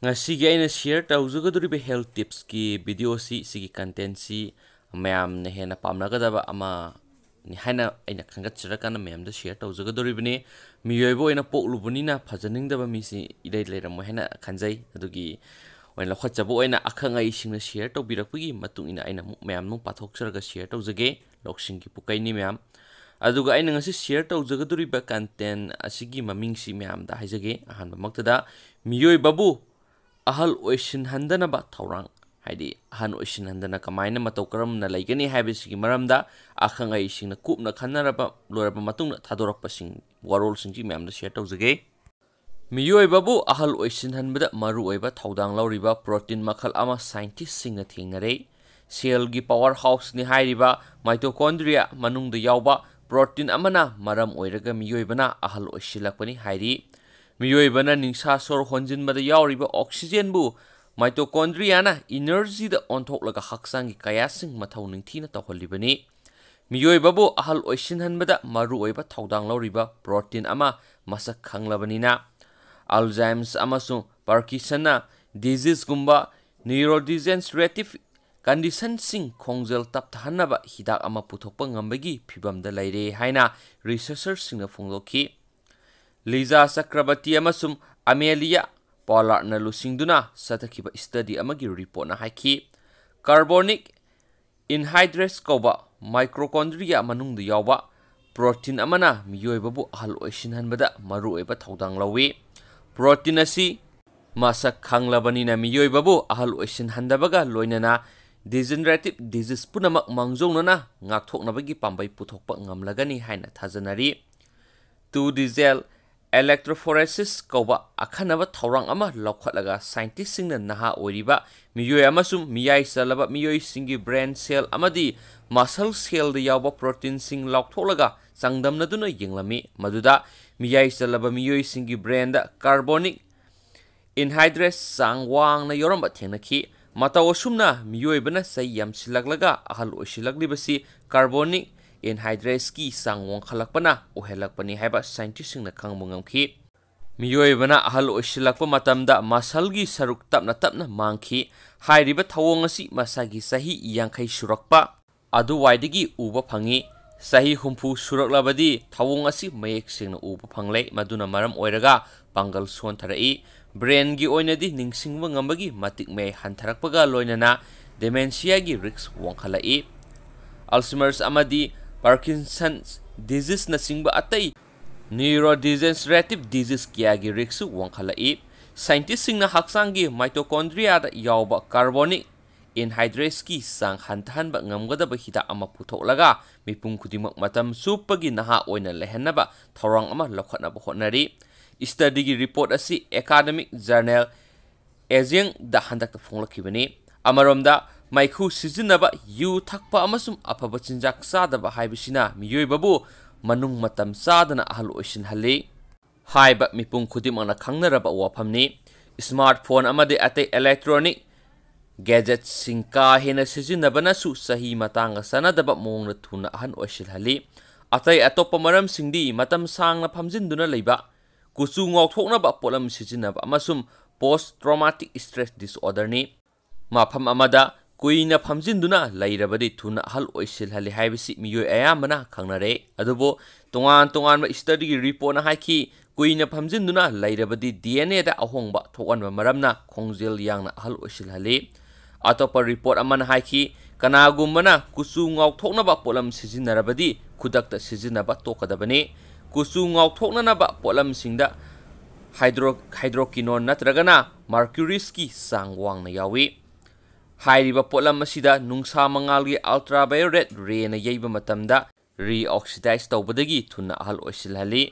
ꯉꯁꯤꯒꯤ ꯑꯩꯅ ꯁꯤꯌꯔ ꯇꯧꯖꯒꯗꯧꯔꯤꯕ ꯍꯦꯜ ꯇꯤꯞꯁꯀꯤ ꯚꯤꯗꯤꯑꯣꯁꯤ ꯁꯤꯒꯤ ꯀꯟꯇꯦꯟꯁꯤ ꯃꯌꯥꯝꯅ ꯍꯦꯟꯅ ꯄꯥꯝꯅꯒꯗꯕ ꯑꯃ ꯅꯤ ꯍꯥꯏꯅ ꯑꯩꯅ ꯈꯟꯒꯠꯆꯔꯀꯥꯟꯗ ꯃꯌꯥꯝꯗ ꯁꯤꯌꯔ ꯇꯧꯖꯒꯗꯧꯔꯤꯕꯅꯤ ꯃꯤꯑꯣꯏꯕ ꯑꯣꯏꯅ ꯄꯣꯛꯂꯨꯕꯅꯤꯅ ꯐꯖꯅꯤꯡꯗꯕ ꯃꯤꯁꯤ ꯏꯔꯩ ꯂꯩꯔꯝꯃꯣꯏ ꯍꯥꯏꯅ ꯈꯟꯖꯩ ꯑꯗꯨꯒꯤ ꯑꯣꯏꯅ ꯂꯧꯈꯠꯆꯕ ꯑꯣꯏꯅ ꯑꯈꯪ ꯑꯍꯩꯁꯤꯡꯅ ꯁꯤꯌꯔ ꯇꯧꯕꯤꯔꯛꯄꯒꯤ ꯃꯇꯨꯡ ꯏꯟꯅ ꯑꯩꯅ ꯑꯃꯨꯛ ꯃꯌꯥꯝꯃꯨꯛ ꯄꯥꯊꯣꯛꯆꯔꯒ ꯁꯤꯌꯔ ꯇꯧꯖꯒꯦ ꯂꯧꯁꯤꯡꯒꯤ ꯄꯨꯀꯩꯅꯤ ꯃꯌꯥꯝ ꯑꯗꯨꯒ ꯑꯩꯅ ꯉꯁꯤ ꯁꯤꯌꯔ ꯇꯧꯖꯒꯗꯧꯔꯤꯕ ꯀꯟꯇꯦꯟ ꯑꯁꯤꯒꯤ ꯃꯃꯤꯡꯁꯤ ꯃꯌꯥꯝꯗ ꯍꯥꯏꯖꯒꯦ ꯑꯍꯥꯟꯕꯃꯛꯇꯗ ꯃꯤꯑꯣꯏꯕꯕꯨ ꯑꯍꯜ ꯑꯣꯏꯁꯤꯟꯍꯟꯗꯅꯕ ꯊꯧꯔꯥꯡ ꯍꯥꯏꯗꯤ ꯑꯍꯟ ꯑꯣꯏꯁꯤꯟꯍꯟꯗꯅ ꯀꯃꯥꯏꯅ ꯃꯇꯧ ꯀꯔꯝꯅ ꯂꯩꯒꯅꯤ ꯍꯥꯏꯕꯁꯤꯒꯤ ꯃꯔꯝꯗ ꯑꯈꯪ ꯑꯍꯩꯁꯤꯡꯅ ꯀꯨꯞꯅ ꯈꯟꯅꯔꯕ ꯂꯣꯏꯔꯕ ꯃꯇꯨꯡꯗ ꯊꯥꯗꯣꯔꯛꯄꯁꯤꯡ ꯋꯥꯔꯣꯜꯁꯤꯡꯁꯤ ꯃꯌꯥꯝꯗ ꯁꯤꯌꯔ ꯇꯧꯖꯒꯦ ꯃꯤꯑꯣꯏꯕꯕꯨ ꯑꯍꯜ ꯑꯣꯏꯁꯤꯟꯍꯟꯕꯗ ꯃꯔꯨꯑꯣꯏꯕ ꯊꯧꯗꯥꯡ ꯂꯧꯔꯤꯕ ꯄ꯭ꯔꯣꯇꯤꯟ ꯃꯈꯜ ꯑꯃ ꯁꯥꯏꯟꯇꯤꯁꯁꯤꯡꯅ ꯊꯦꯡꯅꯔꯦ ꯁꯦꯜꯒꯤ ꯄꯥꯋꯔ ꯍꯥꯎꯁꯅꯤ ꯍꯥꯏꯔꯤꯕ ꯃꯥꯏꯇꯣꯀꯣꯟꯗ꯭ꯔꯤꯌꯥ ꯃꯅꯨꯡꯗ ꯌꯥꯎꯕ ꯄ꯭ꯔꯣꯇꯤꯟ ꯑꯃꯅ ꯃꯔꯝ ꯑꯣꯏꯔꯒ ꯃꯤꯑꯣꯏꯕꯅ ꯑꯍꯜ ꯑꯣꯏꯁꯤꯜꯂꯛꯄꯅꯤ ꯍꯥꯏꯔꯤ Miyoi bana ning sasor honjin bata riba ba oxygen bu mitochondria na energy da ontok laga hak gi kaya sing matau ning tina ta holi bani. Miyoi ba ahal oishin han bata maru oi ba tau dang lauri ba protein ama masak kang labani na. Alzheimer's Amazon, su Parkinson disease gumba neurodegenerative condition sing kongzel tap tahan na ba hidak ama putok pa ngambagi pibam da lairi hai na researchers sing na ki. ꯂꯤꯖꯥ ꯆꯀ꯭ꯔꯕꯇꯤ ꯑꯃꯁꯨꯡ ꯑꯃꯦꯂꯤꯌꯥ ꯄꯣꯂꯥꯔꯠꯅ ꯂꯨꯆꯤꯡꯗꯨꯅ ꯆꯠꯊꯈꯤꯕ ꯏꯁꯇꯗꯤ ꯑꯃꯒꯤ ꯔꯤꯄꯣꯔꯠꯅ ꯍꯥꯏꯈꯤ ꯀꯥꯔꯕꯣꯅꯤꯛ ꯏꯟꯍꯥꯏꯗ꯭ꯔꯦꯁ ꯀꯧꯕ ꯃꯥꯏꯀ꯭ꯔꯣꯀꯣꯟꯗ꯭ꯔꯤꯌꯥ ꯃꯅꯨꯡꯗ ꯌꯥꯎꯕ protein ꯑꯃꯅ ꯃꯤꯑꯣꯏꯕꯕꯨ ꯑꯍꯜ ꯑꯣꯏꯁꯤꯟꯍꯟꯕꯗ ꯃꯔꯨꯑꯣꯏꯕ ꯊꯧꯗꯥꯡ ꯂꯧꯏ ꯄ꯭ꯔꯣꯇꯤꯟ ꯑꯁꯤ ꯃꯁꯛ ꯈꯪꯂꯕꯅꯤꯅ ꯃꯤꯑꯣꯏꯕꯕꯨ ꯑꯍꯜ ꯑꯣꯏꯁꯤꯟꯍꯟꯗꯕꯒ ꯂꯣꯏꯅꯅ ꯗꯤꯖꯤꯅꯔꯦꯇꯤꯞ ꯗꯤꯖꯤꯁ ꯄꯨꯝꯅꯃꯛ ꯃꯥꯡꯖꯧꯅꯅ ꯉꯥꯛꯊꯣꯛꯅꯕꯒꯤ ꯄꯥꯝꯕꯩ ꯄꯨꯊꯣꯛꯄ ꯉꯝꯂꯒꯅꯤ ꯍꯥꯏꯅ ꯊꯥꯖꯅꯔꯤ ꯇꯨ ꯗꯤꯖꯦꯜ electrophoresis ꯀꯧꯕ ꯑꯈꯟꯅꯕ ꯊꯧꯔꯥꯡ ꯑꯃ ꯂꯧꯈꯠꯂꯒ ꯁꯥꯏꯟꯇꯤꯁꯁꯤꯡꯅ ꯅꯍꯥ ꯑꯣꯏꯔꯤꯕ ꯃꯤꯑꯣꯏ ꯑꯃꯁꯨꯡ ꯃꯤꯌꯥꯏ ꯆꯜꯂꯕ ꯃꯤꯑꯣꯏꯁꯤꯡꯒꯤ ꯕ꯭ꯔꯦꯟ ꯁꯦꯜ ꯑꯃꯗꯤ ꯃꯁꯜ ꯁꯦꯜꯗ ꯌꯥꯎꯕ ꯄ꯭ꯔꯣꯇꯤꯟꯁꯤꯡ ꯂꯥꯎꯊꯣꯛꯂꯒ ꯆꯥꯡꯗꯝꯅꯗꯨꯅ ꯌꯦꯡꯂꯝꯃꯤ ꯃꯗꯨꯗ ꯃꯤꯌꯥꯏ ꯆꯜꯂꯕ ꯃꯤꯑꯣꯏꯁꯤꯡꯒꯤ ꯕ꯭ꯔꯦꯟꯗ ꯀꯥꯔꯕꯣꯅꯤꯛ ꯏꯟꯍꯥꯏꯗ꯭ꯔꯦꯁ ꯆꯥꯡ ꯋꯥꯡꯅ ꯌꯥꯎꯔꯝꯕ ꯊꯦꯡꯅꯈꯤ ꯃꯇꯧ ꯑꯁꯨꯝꯅ ꯃꯤꯑꯣꯏꯕꯅ ꯆꯍꯤ ꯌꯥꯝꯁꯤꯜꯂꯛꯂꯒ ꯑꯍꯜ ꯑꯣꯏꯁꯤꯜꯂꯛꯂꯤꯕꯁꯤ ꯀꯥꯔꯕꯣꯅꯤꯛ in hydreski sang wong khalak pana o pani haiba scientist sing na khang mongam khi miyoi bana hal o shilak pa masalgi saruk tap na tap na mang khi hai riba thawong asi masa sahi iyang kai surak pa adu waide gi uba phangi sahi humphu surak labadi thawong asi mayek sing na uba phanglai maduna maram oiraga pangal son tharai brain gi oinadi ningsing wa ngambagi matik me hantharak paga loinana demensia gi risk wong khalai Alzheimer's amadi parkinsons disease-nacingba atay neurodegenerative disease kiyagi risk wangkhalai scientist-singna haksangi mitochondria da yawba carbonic anhydrase ki sang hanthanba ngamgadaba hida ama puthoklaga mipung khudimak matam supagi naha oina lehenaba thorang ama lokhatnaba hotnari study gi report asi academic journal asian da handak ta phonglakibani amaromda ꯃꯥꯏꯈꯨ ꯁꯤꯖꯤꯟꯅꯕ ꯌꯨ ꯊꯛꯄ ꯑꯃꯁꯨꯡ ꯑꯐꯕ ꯆꯤꯟꯖꯥꯛ ꯆꯥꯗꯕ ꯍꯥꯏꯕꯁꯤꯅ ꯃꯤꯑꯣꯏꯕꯕꯨ ꯃꯅꯨꯡ ꯃꯇꯝ ꯆꯥꯗꯅ ꯑꯍꯜ ꯑꯣꯏꯁꯤꯟꯍꯜꯂꯤ ꯍꯥꯏꯕ ꯃꯤꯄꯨꯝ ꯈꯨꯗꯤꯡꯃꯛꯅ ꯈꯪꯅꯔꯕ ꯋꯥꯐꯝꯅꯤ ꯁ꯭ꯃꯥꯔꯠ ꯐꯣꯟ ꯑꯃꯗꯤ ꯑꯇꯩ ꯏꯂꯦꯛꯇ꯭ꯔꯣꯅꯤꯛ ꯒꯦꯖꯦꯠꯁꯤꯡ ꯀꯥ ꯍꯦꯟꯅ ꯁꯤꯖꯤꯟꯅꯕꯅꯁꯨ ꯆꯍꯤ ꯃꯇꯥꯡꯒ ꯆꯥꯟꯅꯗꯕ ꯃꯑꯣꯡꯗ ꯊꯨꯅ ꯑꯍꯟ ꯑꯣꯏꯁꯤꯜꯍꯜꯂꯤ ꯑꯇꯩ ꯑꯇꯣꯞꯄ ꯃꯔꯝꯁꯤꯡꯗꯤ ꯃꯇꯝ ꯁꯥꯡꯅ ꯐꯝꯖꯤꯟꯗꯨꯅ ꯂꯩꯕ ꯀꯨꯆꯨ ꯉꯥꯎꯊꯣꯛꯅꯕ ꯄꯣꯠꯂꯝ ꯁꯤꯖꯤꯟꯅꯕ ꯑꯃꯁꯨꯡ ꯄꯣꯁ ꯇ꯭ꯔꯣꯃꯥꯇꯤꯛ ꯁ꯭ꯇ꯭ꯔꯦꯁ ꯗꯤꯁꯑꯣꯔꯗꯔꯅꯤ ꯃꯐꯝ ꯑꯃꯗ ꯀꯨꯏꯅ ꯐꯝꯖꯤꯟꯗꯨꯅ ꯂꯩꯔꯕꯗꯤ ꯊꯨꯅ ꯑꯍꯜ ꯑꯣꯏꯁꯤꯜꯍꯜꯂꯤ ꯍꯥꯏꯕꯁꯤ ꯃꯤꯑꯣꯏ ꯑꯌꯥꯝꯕꯅ ꯈꯪꯅꯔꯦ ꯑꯗꯨꯕꯨ ꯇꯣꯉꯥꯟ ꯇꯣꯉꯥꯟꯕ ꯏꯁꯇꯗꯤꯒꯤ ꯔꯤꯄꯣꯔꯠꯅ ꯍꯥꯏꯈꯤ ꯀꯨꯏꯅ ꯐꯝꯖꯤꯟꯗꯨꯅ ꯂꯩꯔꯕꯗꯤ ꯗꯤ ꯑꯦꯟ ꯑꯦꯗ ꯑꯍꯣꯡꯕ ꯊꯣꯛꯍꯟꯕ ꯃꯔꯝꯅ ꯈꯣꯡꯖꯦꯜ ꯌꯥꯡꯅ ꯑꯍꯜ ꯑꯣꯏꯁꯤꯜꯍꯜꯂꯤ ꯑꯇꯣꯞꯄ ꯔꯤꯄꯣꯔꯠ ꯑꯃꯅ ꯍꯥꯏꯈꯤ ꯀꯅꯥꯒꯨꯝꯕꯅ ꯀꯨꯆꯨ ꯉꯥꯎꯊꯣꯛꯅꯕ ꯄꯣꯠꯂꯝ ꯁꯤꯖꯤꯟꯅꯔꯕꯗꯤ ꯈꯨꯗꯛꯇ ꯁꯤꯖꯤꯟꯅꯕ ꯇꯣꯛꯀꯗꯕꯅꯤ ꯀꯨꯆꯨ ꯉꯥꯎꯊꯣꯛꯅꯅꯕ ꯄꯣꯠꯂꯝꯁꯤꯡꯗ ꯍꯥꯏꯗ꯭ꯔꯣ ꯍꯥꯏꯗ꯭ꯔꯣꯀꯤꯅꯣꯟ ꯅꯠꯇ꯭ꯔꯒꯅ ꯃꯥꯔꯀ꯭ꯌꯨꯔꯤꯁꯀꯤ ꯆꯥꯡ ꯋꯥꯡꯅ ꯌꯥꯎꯏ ꯍꯥꯏꯔꯤꯕ ꯄꯣꯠꯂꯝ ꯑꯁꯤꯗ ꯅꯨꯡꯁꯥ ꯃꯉꯥꯜꯒꯤ ꯑꯜꯇ꯭ꯔꯥꯚꯥꯏꯌꯣꯂꯦꯠ ꯔꯦꯅ ꯌꯩꯕ ꯃꯇꯝꯗ ꯔꯤꯑꯣꯛꯁꯤꯗꯥꯏꯁ ꯇꯧꯕꯗꯒꯤ ꯊꯨꯅ ꯑꯍꯜ ꯑꯣꯏꯁꯤꯜꯍꯜꯂꯤ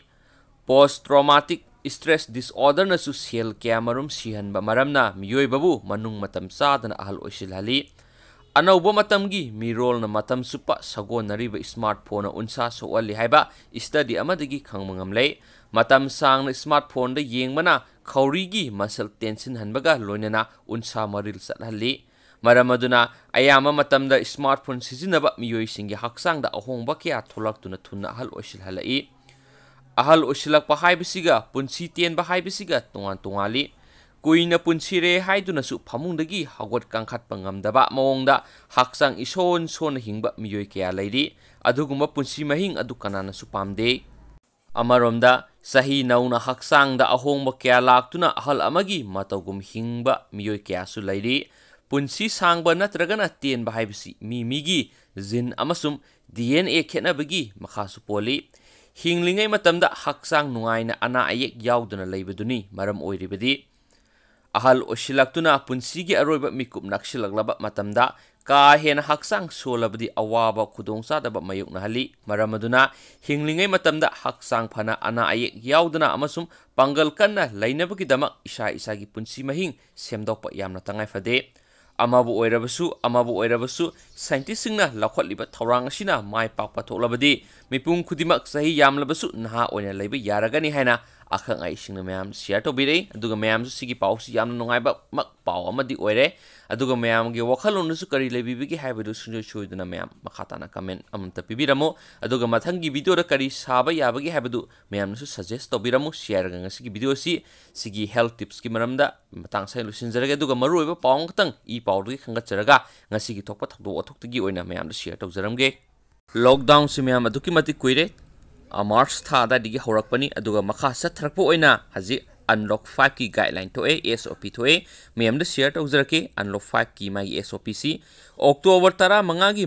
ꯄꯣꯁ ꯇ꯭ꯔꯣꯃꯥꯇꯤꯛ ꯏꯁꯇ꯭ꯔꯦꯁ ꯗꯤꯁꯑꯣꯔꯗꯔꯅꯁꯨ ꯁꯦꯜ ꯀꯌꯥꯃꯔꯨꯝ ꯁꯤꯍꯟꯕ ꯃꯔꯝꯅ ꯃꯤꯑꯣꯏꯕꯕꯨ ꯃꯅꯨꯡ ꯃꯇꯝ ꯆꯥꯗꯅ ꯑꯍꯜ ꯑꯣꯏꯁꯤꯜꯍꯜꯂꯤ ꯑꯅꯧꯕ ꯃꯇꯝꯒꯤ ꯃꯤꯔꯣꯜꯅ ꯃꯇꯝ ꯆꯨꯞꯄ ꯁꯥꯒꯣꯟꯅꯔꯤꯕ ꯁ꯭ꯃꯥꯔꯠꯐꯣꯟꯅ ꯎꯟꯁꯥ ꯁꯣꯛꯍꯜꯂꯤ ꯍꯥꯏꯕ ꯏꯁꯇꯗꯤ ꯑꯃꯗꯒꯤ ꯈꯪꯕ ꯉꯝꯂꯦ ꯃꯇꯝ ꯁꯥꯡꯅ ꯁ꯭ꯃꯥꯔꯠꯐꯣꯟꯗ ꯌꯦꯡꯕꯅ ꯈꯧꯔꯤꯒꯤ ꯃꯁꯜ ꯇꯦꯟꯁꯤꯟꯍꯟꯕꯒ ꯂꯣꯏꯅꯅ ꯎꯟꯁꯥ ꯃꯔꯤꯜ ꯆꯠꯍꯜꯂꯤ ꯃꯔꯝ ꯑꯗꯨꯅ ꯑꯌꯥꯝꯕ ꯃꯇꯝꯗ ꯁ꯭ꯃꯥꯔꯠꯐꯣꯟ ꯁꯤꯖꯤꯟꯅꯕ ꯃꯤꯑꯣꯏꯁꯤꯡꯒꯤ ꯍꯛꯆꯥꯡꯗ ꯑꯍꯣꯡꯕ ꯀꯌꯥ ꯊꯣꯛꯂꯛꯇꯨꯅ ꯊꯨꯅ ꯑꯍꯜ ꯑꯣꯏꯁꯤꯜꯍꯜꯂꯛꯏ ꯑꯍꯜ ꯑꯣꯏꯁꯤꯜꯂꯛꯄ ꯍꯥꯏꯕꯁꯤꯒ ꯄꯨꯟꯁꯤ ꯇꯦꯟꯕ ꯍꯥꯏꯕꯁꯤꯒ ꯇꯣꯉꯥꯟ ꯇꯣꯉꯥꯜꯂꯤ ꯀꯨꯏꯅ ꯄꯨꯟꯁꯤꯔꯦ ꯍꯥꯏꯗꯨꯅꯁꯨ ꯐꯃꯨꯡꯗꯒꯤ ꯍꯧꯒꯠ ꯀꯥꯡꯈꯠꯄ ꯉꯝꯗꯕ ꯃꯑꯣꯡꯗ ꯍꯛꯆꯥꯡ ꯏꯁꯣꯟ ꯁꯣꯟꯅ ꯍꯤꯡꯕ ꯃꯤꯑꯣꯏ ꯀꯌꯥ ꯂꯩꯔꯤ ꯑꯗꯨꯒꯨꯝꯕ ꯄꯨꯟꯁꯤ ꯃꯍꯤꯡ ꯑꯗꯨ ꯀꯅꯥꯅꯁꯨ ꯄꯥꯝꯗꯦ ꯑꯃꯔꯣꯝꯗ ꯆꯍꯤ ꯅꯧꯅ ꯍꯛꯆꯥꯡꯗ ꯑꯍꯣꯡꯕ ꯀꯌꯥ ꯂꯥꯛꯇꯨꯅ ꯑꯍꯜ ꯑꯃꯒꯤ ꯃꯇꯧꯒꯨꯝ ꯍꯤꯡꯕ ꯃꯤꯑꯣꯏ ꯀꯌꯥꯁꯨ ꯂꯩꯔꯤ ꯄꯨꯟꯁꯤ ꯁꯥꯡꯕ ꯅꯠꯇ꯭ꯔꯒꯅ ꯇꯦꯟꯕ ꯍꯥꯏꯕꯁꯤ ꯃꯤ ꯃꯤꯒꯤ ꯖꯤꯟ ꯑꯃꯁꯨꯡ ꯗꯤ ꯑꯦꯟ ꯑꯦ ꯈꯦꯠꯅꯕꯒꯤ ꯃꯈꯥꯁꯨ ꯄꯣꯜꯂꯤ ꯍꯤꯡꯂꯤꯉꯩ ꯃꯇꯝꯗ ꯍꯛꯆꯥꯡ ꯅꯨꯡꯉꯥꯏꯅ ꯑꯅꯥ ꯑꯌꯦꯛ ꯌꯥꯎꯗꯅ ꯂꯩꯕꯗꯨꯅꯤ ꯃꯔꯝ ꯑꯣꯏꯔꯤꯕꯗꯤ ꯑꯍꯜ ꯑꯣꯏꯁꯤꯜꯂꯛꯇꯨꯅ ꯄꯨꯟꯁꯤꯒꯤ ꯑꯔꯣꯏꯕ ꯃꯤꯀꯨꯞ ꯅꯛꯁꯤꯜꯂꯛꯂꯕ ꯃꯇꯝꯗ ꯀꯥ ꯍꯦꯟꯅ ꯍꯛꯆꯥꯡ ꯁꯣꯜꯂꯕꯗꯤ ꯑꯋꯥꯕ ꯈꯨꯗꯣꯡꯆꯥꯗꯕ ꯃꯥꯌꯣꯛꯅꯍꯜꯂꯤ ꯃꯔꯝ ꯑꯗꯨꯅ ꯍꯤꯡꯂꯤꯉꯩ ꯃꯇꯝꯗ ꯍꯛꯆꯥꯡ ꯐꯅ ꯑꯅꯥ ꯑꯌꯦꯛ ꯌꯥꯎꯗꯅ ꯑꯃꯁꯨꯡ ꯄꯥꯡꯒꯜ ꯀꯟꯅ ꯂꯩꯅꯕꯒꯤꯗꯃꯛ ꯏꯁꯥ ꯏꯁꯥꯒꯤ ꯄꯨꯟꯁꯤ ꯃꯍꯤꯡ ꯁꯦꯝꯗꯣꯛꯄ ꯌꯥꯝꯅ ꯇꯉꯥꯏꯐꯗꯦ amabu oirabasu amabu oirabasu scientist singna lakhot liba thorang asina mai pak patholabadi mipung khudimak sahi yamlabasu naha oina leiba yaragani haina ꯑꯈꯪ ꯑꯍꯩꯁꯤꯡꯅ ꯃꯌꯥꯝ ꯁꯤꯌꯔ ꯇꯧꯕꯤꯔꯛꯏ ꯑꯗꯨꯒ ꯃꯌꯥꯝꯁꯨ ꯁꯤꯒꯤ ꯄꯥꯎꯁꯤ ꯌꯥꯝꯅ ꯅꯨꯡꯉꯥꯏꯕꯃꯛ ꯄꯥꯎ ꯑꯃꯗꯤ ꯑꯣꯏꯔꯦ ꯑꯗꯨꯒ ꯃꯌꯥꯝꯒꯤ ꯋꯥꯈꯜꯂꯣꯟꯗꯁꯨ ꯀꯔꯤ ꯂꯩꯕꯤꯕꯒꯦ ꯍꯥꯏꯕꯗꯨ ꯁꯨꯡꯁꯣꯏ ꯁꯣꯏꯗꯅ ꯃꯌꯥꯝ ꯃꯈꯥ ꯇꯥꯅ ꯀꯃꯦꯟ ꯑꯃꯇ ꯄꯤꯕꯤꯔꯝꯃꯨ ꯑꯗꯨꯒ ꯃꯊꯪꯒꯤ ꯚꯤꯗꯤꯑꯣꯗ ꯀꯔꯤ ꯁꯥꯕ ꯌꯥꯕꯒꯦ ꯍꯥꯏꯕꯗꯨ ꯃꯌꯥꯝꯅꯁꯨ ꯁꯖꯦꯁ ꯇꯧꯕꯤꯔꯝꯃꯨ ꯁꯤꯌꯔꯒ ꯉꯁꯤꯒꯤ ꯚꯤꯗꯤꯑꯣꯁꯤ ꯁꯤꯒꯤ ꯍꯦꯜꯊ ꯇꯤꯞꯁꯀꯤ ꯃꯔꯝꯗ ꯃꯇꯥꯡ ꯁꯥꯏ ꯂꯣꯏꯁꯤꯟꯖꯔꯒꯦ ꯑꯗꯨꯒ ꯃꯔꯨꯑꯣꯏꯕ ꯄꯥꯎ ꯑꯃꯈꯛꯇꯪ ꯏ ꯄꯥꯎꯗꯒꯤ ꯈꯪꯒꯠꯆꯔꯒ ꯉꯁꯤꯒꯤ ꯊꯣꯛꯄ ꯊꯧꯗꯣꯛ ꯋꯥꯊꯣꯛꯇꯒꯤ ꯑꯣꯏꯅ ꯃꯌꯥꯝꯗ ꯁꯤꯌꯔ ꯇꯧꯖꯔꯝꯒꯦ ꯂꯣꯛꯗꯥꯎꯟꯁꯤ ꯃꯌꯥꯝ ꯑꯗꯨꯛꯀꯤ ꯃꯇꯤꯛ ꯀꯨꯏꯔꯦ मार्च थादी हौरपनी चथरपना अनलॉक फाइव की गाइडलाइन तो एस ओ पी थोए मैम शेयर के अनलॉक फाइव की माई एस ओ पी सी अक्टोबर तरह मंगा की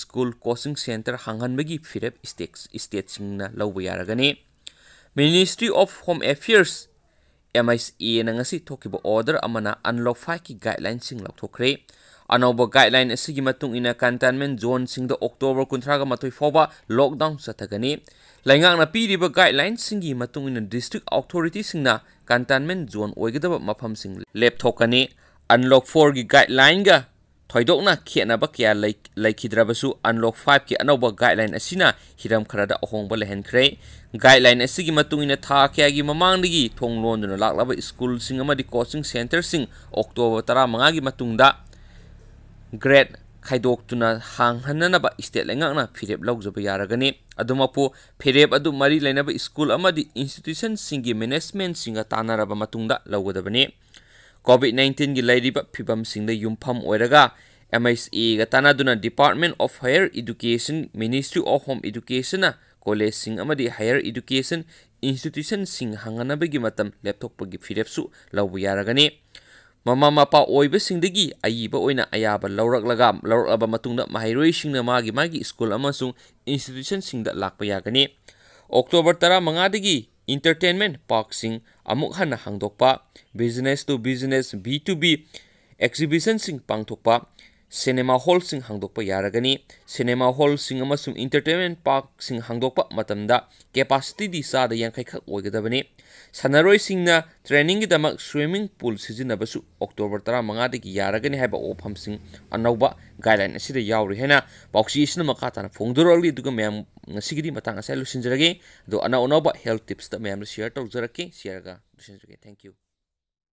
स्कूल कोचिंग सेंटर हांगनबगी फिर स्टेट लौब यारगने ministry of home affairs M S A की ओर ऑर्डर अमना अनलॉक फाइव की गाइडलाइन लौथोखरे अनौब गाइडलाइन कंटेनमेंट जोन सिंह अक्टोबर कुंथ्रा मतोई फाउबा लॉकडाउन चतगनी ꯂꯩꯉꯥꯛꯅ ꯄꯤꯔꯤꯕ ꯒꯥꯏꯗꯂꯥꯏꯟꯁꯤꯡꯒꯤ ꯃꯇꯨꯡ ꯏꯟꯅ ꯗꯤꯁꯇ꯭ꯔꯤꯛ ꯑꯣꯊꯣꯔꯤꯇꯤꯁꯤꯡꯅ ꯀꯟꯇꯦꯟꯃꯦꯟ ꯖꯣꯟ ꯑꯣꯏꯒꯗꯕ ꯃꯐꯝꯁꯤꯡ ꯂꯦꯞꯊꯣꯛꯀꯅꯤ ꯑꯟꯂꯣꯛ ꯐꯣꯔꯒꯤ ꯒꯥꯏꯗꯂꯥꯏꯟꯒ ꯊꯣꯏꯗꯣꯛꯅ ꯈꯦꯠꯅꯕ ꯀꯌꯥ ꯂꯩꯈꯤꯗ꯭ꯔꯕꯁꯨ ꯑꯟꯂꯣꯛ ꯐꯥꯏꯚꯀꯤ ꯑꯅꯧꯕ ꯒꯥꯏꯗꯂꯥꯏꯟ ꯑꯁꯤꯅ ꯍꯤꯔꯝ ꯈꯔꯗ ꯑꯍꯣꯡꯕ ꯂꯩꯍꯟꯈ꯭ꯔꯦ ꯒꯥꯏꯗꯂꯥꯏꯟ ꯑꯁꯤꯒꯤ ꯃꯇꯨꯡ ꯏꯟꯅ ꯊꯥ ꯀꯌꯥꯒꯤ ꯃꯃꯥꯡꯗꯒꯤ ꯊꯣꯡ ꯂꯣꯟꯗꯨꯅ ꯂꯥꯛꯂꯕ ꯁ꯭ꯀꯨꯜꯁꯤꯡ ꯑꯃꯗꯤ ꯀꯣꯆꯤꯡ ꯁꯦꯟꯇꯔꯁꯤꯡ ꯑꯣꯛꯇꯣꯕꯔ ꯇꯔꯥꯃꯉꯥꯒꯤ ꯃꯇꯨꯡꯗ ꯒ꯭ꯔꯦꯗ खाइदोक्तुना हांहननब स्टेट लेंगाकना फिरेब लौजब यारगनी अदुमपु फिरेब अदु मरी लेनब स्कूल अमदि इंस्टिट्यूशन सिंगी मैनेजमेंट सिंगा तानरब मतुंगदा लौगदबनी कोविड 19 गी लाइरिब फिबम सिंगदा युमफम ओइरगा MSA ga tanaduna Department of Higher Education Ministry of Home Education na college sing amadi higher education institution sing hanganabagi matam laptop pagi phirepsu lawyaragani ꯃꯃꯥ ꯃꯄꯥ ꯑꯣꯏꯕꯁꯤꯡꯗꯒꯤ ꯑꯏꯕ ꯑꯣꯏꯅ ꯑꯌꯥꯕ ꯂꯧꯔꯛꯂꯒ ꯂꯧꯔꯛꯂꯕ ꯃꯇꯨꯡꯗ ꯃꯍꯩꯔꯣꯏꯁꯤꯡꯅ ꯃꯥꯒꯤ ꯃꯥꯒꯤ ꯁ꯭ꯀꯨꯜ ꯑꯃꯁꯨꯡ ꯏꯟꯁꯇꯤꯇ꯭ꯌꯨꯁꯟꯁꯤꯡꯗ ꯂꯥꯛꯄ ꯌꯥꯒꯅꯤ ꯑꯣꯛꯇꯣꯕꯔ ꯇꯔꯥꯃꯉꯥꯗꯒꯤ ꯏꯟꯇꯔꯇꯦꯟꯃꯦꯟ ꯄꯥꯔꯛꯁꯤꯡ ꯑꯃꯨꯛ ꯍꯟꯅ ꯍꯥꯡꯗꯣꯛꯄ business to business B to B ꯑꯦꯛꯖꯤꯕꯤꯁꯟꯁꯤꯡ ꯄꯥꯡꯊꯣꯛꯄ सिनेमा हॉल सिंह हांगदोक यागनी सिनेमा हॉल सिंह इंटरटेनमेंट पार्क सिंह हांगदोक केपासीटी चाद यांखाई सनरो ट्रेनिंग स्विमिंग पुल सिजनब अक्टोबर तरह मंगागनी वफम सिंह अनौब गाइडलाइन असद पासी इस मका फोंदरली मैम लुसीजी अना उनौब हेल्थ टिप्स मैम शेयर तौजे शेयर थैंक यू